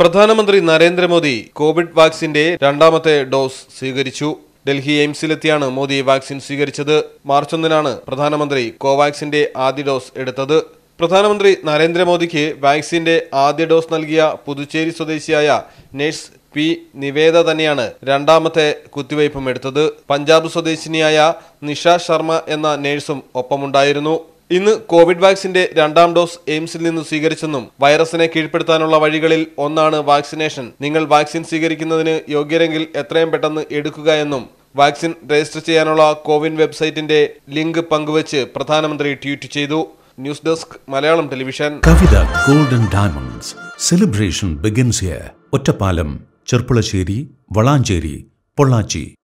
പ്രധാനമന്ത്രി നരേന്ദ്രമോദി കോവിഡ് വാക്സിന്റെ രണ്ടാമത്തെ ഡോസ് സ്വീകരിച്ചു ഡൽഹി എയിംസിലെത്തിയാണ് മോദി വാക്സിൻ സ്വീകരിച്ചത് മാർച്ച് ഒന്നിനാണ് പ്രധാനമന്ത്രി കോവാക്സിന്റെ ആദ്യ ഡോസ് എടുത്തത് പ്രധാനമന്ത്രി നരേന്ദ്രമോദിക്ക് വാക്സിന്റെ ആദ്യ ഡോസ് നൽകിയ പുതുച്ചേരി സ്വദേശിയായ നഴ്സ് പി നിവേദ തന്നെയാണ് രണ്ടാമത്തെ കുത്തിവയ്പ്പും എടുത്തത് പഞ്ചാബ് സ്വദേശിനിയായ നിഷ ശർമ്മ എന്ന നഴ്സും ഒപ്പമുണ്ടായിരുന്നു ഇന്ന് കോവിഡ് വാക്സിന്റെ രണ്ടാം ഡോസ് എയിംസിൽ നിന്ന് സ്വീകരിച്ചെന്നും വൈറസിനെ കീഴ്പ്പെടുത്താനുള്ള വഴികളിൽ ഒന്നാണ് വാക്സിനേഷൻ നിങ്ങൾ വാക്സിൻ സ്വീകരിക്കുന്നതിന് യോഗ്യരെങ്കിൽ എത്രയും പെട്ടെന്ന് എടുക്കുക എന്നും വാക്സിൻ രജിസ്റ്റർ ചെയ്യാനുള്ള കോവിൻ വെബ്സൈറ്റിന്റെ ലിങ്ക് പങ്കുവച്ച് പ്രധാനമന്ത്രി ട്വീറ്റ് ചെയ്തു news desk Malayalam television Kavitha golden diamonds celebration begins here Ottapalam Cherpulassery Valanchery Pollachi